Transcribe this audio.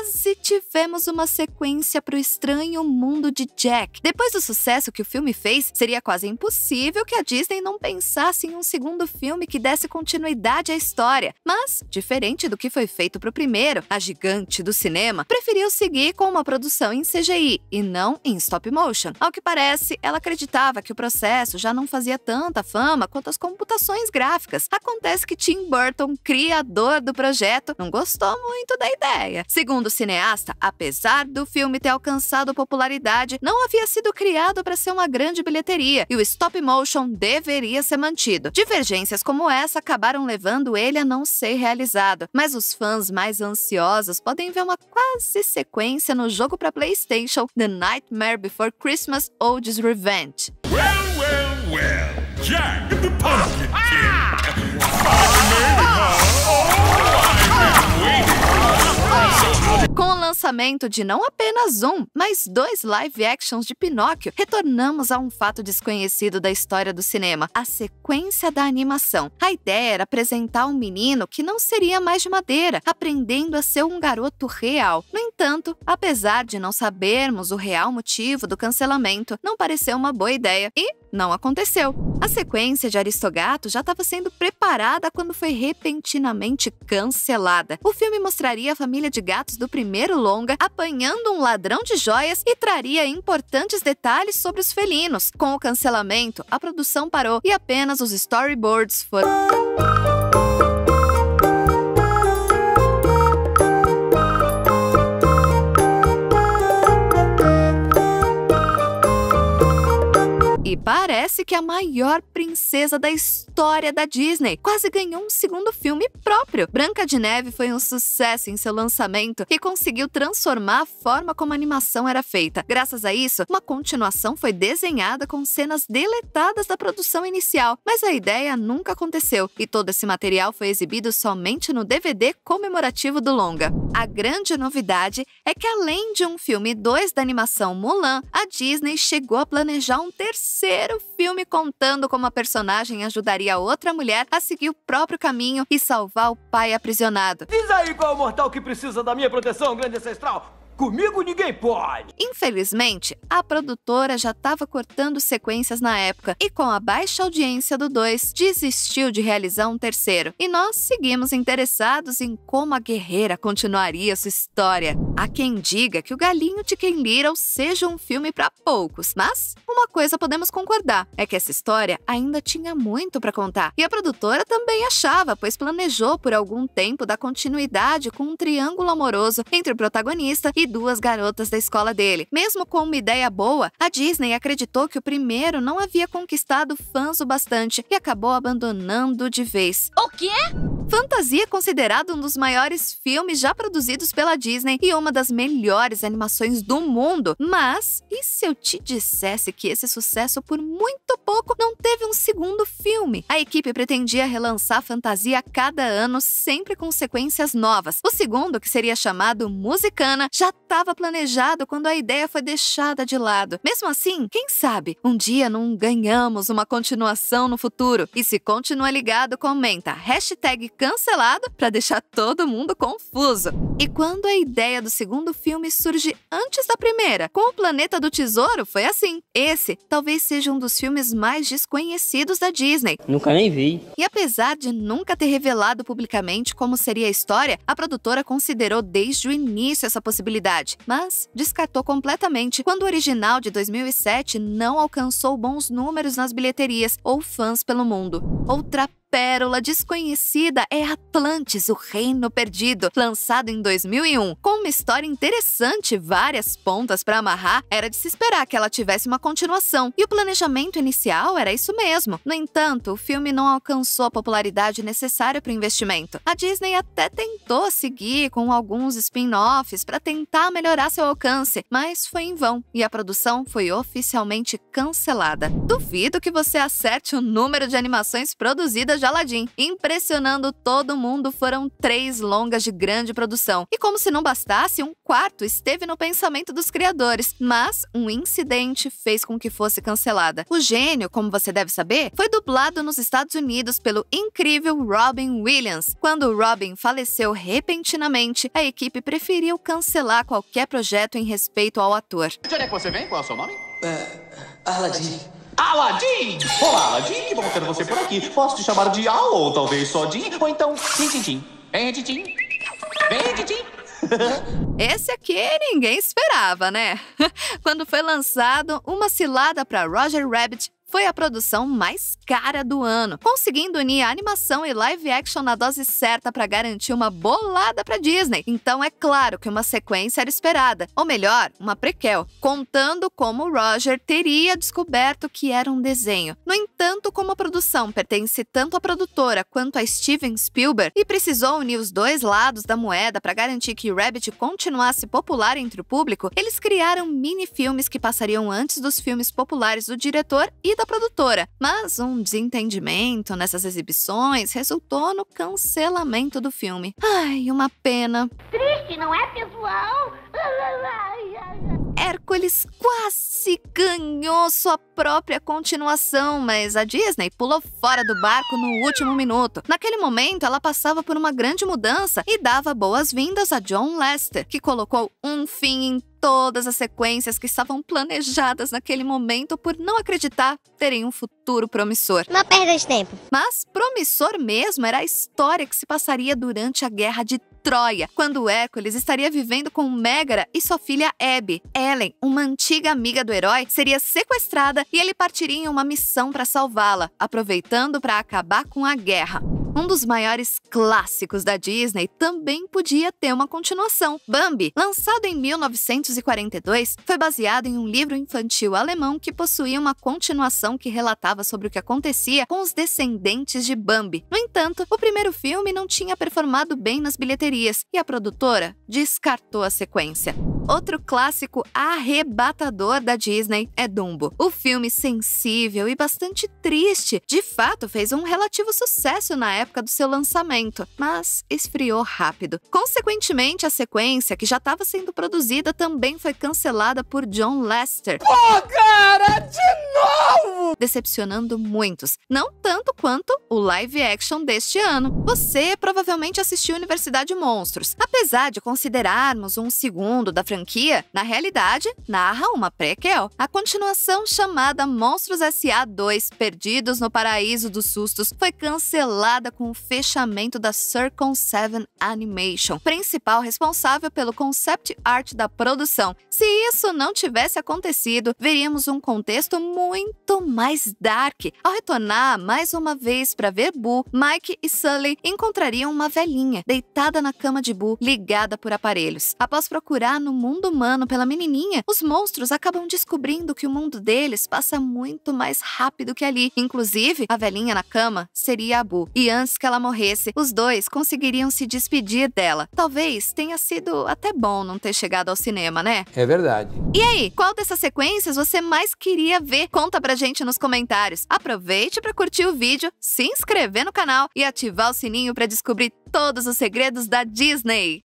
quase tivemos uma sequência para o estranho mundo de Jack. Depois do sucesso que o filme fez, seria quase impossível que a Disney não pensasse em um segundo filme que desse continuidade à história. Mas, diferente do que foi feito para o primeiro, a gigante do cinema preferiu seguir com uma produção em CGI e não em stop motion. Ao que parece, ela acreditava que o processo já não fazia tanta fama quanto as computações gráficas. Acontece que Tim Burton, criador do projeto, não gostou muito da ideia. Segundo o cineasta, apesar do filme ter alcançado popularidade, não havia sido criado para ser uma grande bilheteria e o stop motion deveria ser mantido. Divergências como essa acabaram levando ele a não ser realizado, mas os fãs mais ansiosos podem ver uma quase sequência no jogo para PlayStation The Nightmare Before Christmas Old's Revenge. Well, well, well. Jack the Pumpkin ah! Ah! Com o lançamento de não apenas um, mas dois live actions de Pinóquio, retornamos a um fato desconhecido da história do cinema: a sequência da animação. A ideia era apresentar um menino que não seria mais de madeira, aprendendo a ser um garoto real. No entanto, apesar de não sabermos o real motivo do cancelamento, não pareceu uma boa ideia e não aconteceu. A sequência de Aristogato já estava sendo preparada quando foi repentinamente cancelada. O filme mostraria a família de gatos do primeiro longa apanhando um ladrão de joias e traria importantes detalhes sobre os felinos. Com o cancelamento, a produção parou e apenas os storyboards foram. parece que é a maior princesa da história da Disney quase ganhou um segundo filme próprio. Branca de Neve foi um sucesso em seu lançamento e conseguiu transformar a forma como a animação era feita. Graças a isso, uma continuação foi desenhada com cenas deletadas da produção inicial, mas a ideia nunca aconteceu e todo esse material foi exibido somente no DVD comemorativo do longa. A grande novidade é que além de um filme 2 da animação Mulan, a Disney chegou a planejar um terceiro primeiro filme contando como a personagem ajudaria outra mulher a seguir o próprio caminho e salvar o pai aprisionado. Diz aí qual é o mortal que precisa da minha proteção, grande ancestral! Comigo ninguém pode! Infelizmente, a produtora já estava cortando sequências na época e, com a baixa audiência do 2, desistiu de realizar um terceiro. E nós seguimos interessados em como a guerreira continuaria sua história. Há quem diga que O Galinho de Ken Little seja um filme para poucos, mas uma coisa podemos concordar: é que essa história ainda tinha muito para contar. E a produtora também achava, pois planejou por algum tempo dar continuidade com um triângulo amoroso entre o protagonista e duas garotas da escola dele. Mesmo com uma ideia boa, a Disney acreditou que o primeiro não havia conquistado fãs o bastante e acabou abandonando de vez. O quê? Fantasia é considerado um dos maiores filmes já produzidos pela Disney e uma das melhores animações do mundo. Mas, e se eu te dissesse que esse sucesso por muito pouco não teve um segundo filme? A equipe pretendia relançar Fantasia a cada ano, sempre com sequências novas. O segundo, que seria chamado Musicana, já estava planejado quando a ideia foi deixada de lado. Mesmo assim, quem sabe, um dia não ganhamos uma continuação no futuro. E se continua ligado, comenta hashtag cancelado para deixar todo mundo confuso. E quando a ideia do segundo filme surge antes da primeira, com o Planeta do Tesouro, foi assim. Esse talvez seja um dos filmes mais desconhecidos da Disney. Nunca nem vi. E apesar de nunca ter revelado publicamente como seria a história, a produtora considerou desde o início essa possibilidade, mas descartou completamente quando o original de 2007 não alcançou bons números nas bilheterias ou fãs pelo mundo. Outra pérola desconhecida é Atlantis, o Reino Perdido, lançado em 2001. Com uma história interessante, várias pontas para amarrar, era de se esperar que ela tivesse uma continuação, e o planejamento inicial era isso mesmo. No entanto, o filme não alcançou a popularidade necessária para o investimento. A Disney até tentou seguir com alguns spin-offs para tentar melhorar seu alcance, mas foi em vão e a produção foi oficialmente cancelada. Duvido que você acerte o número de animações produzidas de Aladdin. Impressionando todo mundo, foram três longas de grande produção. E como se não bastasse, um quarto esteve no pensamento dos criadores, mas um incidente fez com que fosse cancelada. O gênio, como você deve saber, foi dublado nos Estados Unidos pelo incrível Robin Williams. Quando Robin faleceu repentinamente, a equipe preferiu cancelar qualquer projeto em respeito ao ator. De onde é que você vem? Qual é o seu nome? Uh, Aladdin. Aladim! Olá, Aladim, que bom ter você por aqui. Posso te chamar de Al, ou talvez só Din, ou então Tintintim. Vem, Tintim. Vem, Tintim. Esse aqui ninguém esperava, né? Quando foi lançado, uma cilada para Roger Rabbit foi a produção mais cara do ano, conseguindo unir animação e live action na dose certa para garantir uma bolada para Disney. Então é claro que uma sequência era esperada, ou melhor, uma prequel, contando como Roger teria descoberto que era um desenho. No entanto, como a produção pertence tanto à produtora quanto a Steven Spielberg e precisou unir os dois lados da moeda para garantir que Rabbit continuasse popular entre o público, eles criaram mini filmes que passariam antes dos filmes populares do diretor e da produtora, mas um desentendimento nessas exibições resultou no cancelamento do filme. Ai, uma pena. Triste, não é, pessoal? Hércules quase ganhou sua própria continuação, mas a Disney pulou fora do barco no último minuto. Naquele momento, ela passava por uma grande mudança e dava boas-vindas a John Lester, que colocou um fim em todas as sequências que estavam planejadas naquele momento por não acreditar terem um futuro promissor. Uma perda de tempo. Mas promissor mesmo era a história que se passaria durante a Guerra de Troia, quando Hércules estaria vivendo com Megara e sua filha Hebe. Ellen, uma antiga amiga do herói, seria sequestrada e ele partiria em uma missão para salvá-la, aproveitando para acabar com a guerra. Um dos maiores clássicos da Disney também podia ter uma continuação. Bambi, lançado em 1942, foi baseado em um livro infantil alemão que possuía uma continuação que relatava sobre o que acontecia com os descendentes de Bambi. No entanto, o primeiro filme não tinha performado bem nas bilheterias e a produtora descartou a sequência. Outro clássico arrebatador da Disney é Dumbo. O filme sensível e bastante triste, de fato fez um relativo sucesso na época do seu lançamento, mas esfriou rápido. Consequentemente, a sequência, que já estava sendo produzida, também foi cancelada por John Lester. Pô, oh, cara, é de novo! Decepcionando muitos, não tanto quanto o live action deste ano. Você provavelmente assistiu Universidade Monstros. Apesar de considerarmos um segundo da franquia franquia, na realidade, narra uma prequel, a continuação chamada Monstros S.A. 2 Perdidos no Paraíso dos Sustos foi cancelada com o fechamento da Circle 7 Animation, principal responsável pelo concept art da produção. Se isso não tivesse acontecido, veríamos um contexto muito mais dark. Ao retornar mais uma vez para ver Boo, Mike e Sully encontrariam uma velhinha deitada na cama de Boo, ligada por aparelhos. Após procurar no mundo mundo humano pela menininha, os monstros acabam descobrindo que o mundo deles passa muito mais rápido que ali. Inclusive, a velhinha na cama seria a Bu. E antes que ela morresse, os dois conseguiriam se despedir dela. Talvez tenha sido até bom não ter chegado ao cinema, né? É verdade. E aí, qual dessas sequências você mais queria ver? Conta pra gente nos comentários. Aproveite para curtir o vídeo, se inscrever no canal e ativar o sininho para descobrir todos os segredos da Disney.